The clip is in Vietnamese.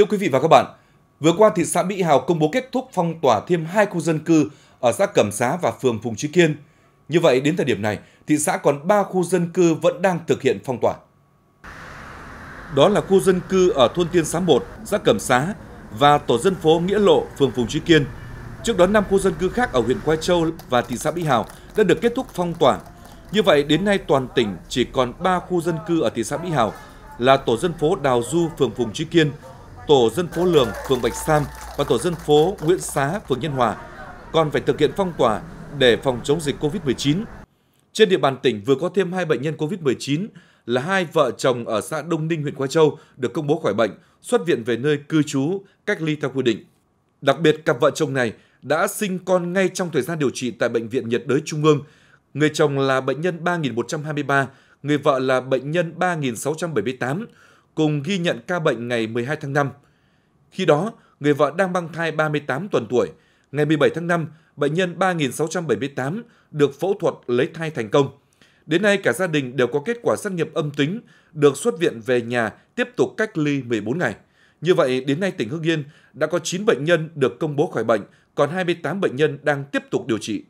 Thưa quý vị và các bạn, vừa qua thị xã Mỹ Hào công bố kết thúc phong tỏa thêm hai khu dân cư ở xã Cẩm Xá và phường Phùng Trí Kiên. Như vậy, đến thời điểm này, thị xã còn 3 khu dân cư vẫn đang thực hiện phong tỏa. Đó là khu dân cư ở thôn Tiên Xá 1, xã Cẩm Xá và tổ dân phố Nghĩa Lộ, phường Phùng Trí Kiên. Trước đó, 5 khu dân cư khác ở huyện Quai Châu và thị xã Mỹ Hào đã được kết thúc phong tỏa. Như vậy, đến nay toàn tỉnh chỉ còn 3 khu dân cư ở thị xã Mỹ Hào là tổ dân phố Đào Du, phường Phùng Trí Kiên, tổ dân phố Lường, phường Bạch Sam và tổ dân phố Nguyễn Xá, phường Nhân Hòa còn phải thực hiện phong tỏa để phòng chống dịch COVID-19. Trên địa bàn tỉnh vừa có thêm hai bệnh nhân COVID-19 là hai vợ chồng ở xã Đông Ninh, huyện Qua Châu được công bố khỏi bệnh, xuất viện về nơi cư trú, cách ly theo quy định. Đặc biệt, cặp vợ chồng này đã sinh con ngay trong thời gian điều trị tại Bệnh viện nhiệt đới Trung ương. Người chồng là bệnh nhân 3.123, người vợ là bệnh nhân 3.678 cùng ghi nhận ca bệnh ngày 12 tháng 5. Khi đó, người vợ đang mang thai 38 tuần tuổi. Ngày 17 tháng 5, bệnh nhân 3678 được phẫu thuật lấy thai thành công. Đến nay cả gia đình đều có kết quả xét nghiệm âm tính, được xuất viện về nhà tiếp tục cách ly 14 ngày. Như vậy, đến nay tỉnh Hưng Yên đã có 9 bệnh nhân được công bố khỏi bệnh, còn 28 bệnh nhân đang tiếp tục điều trị.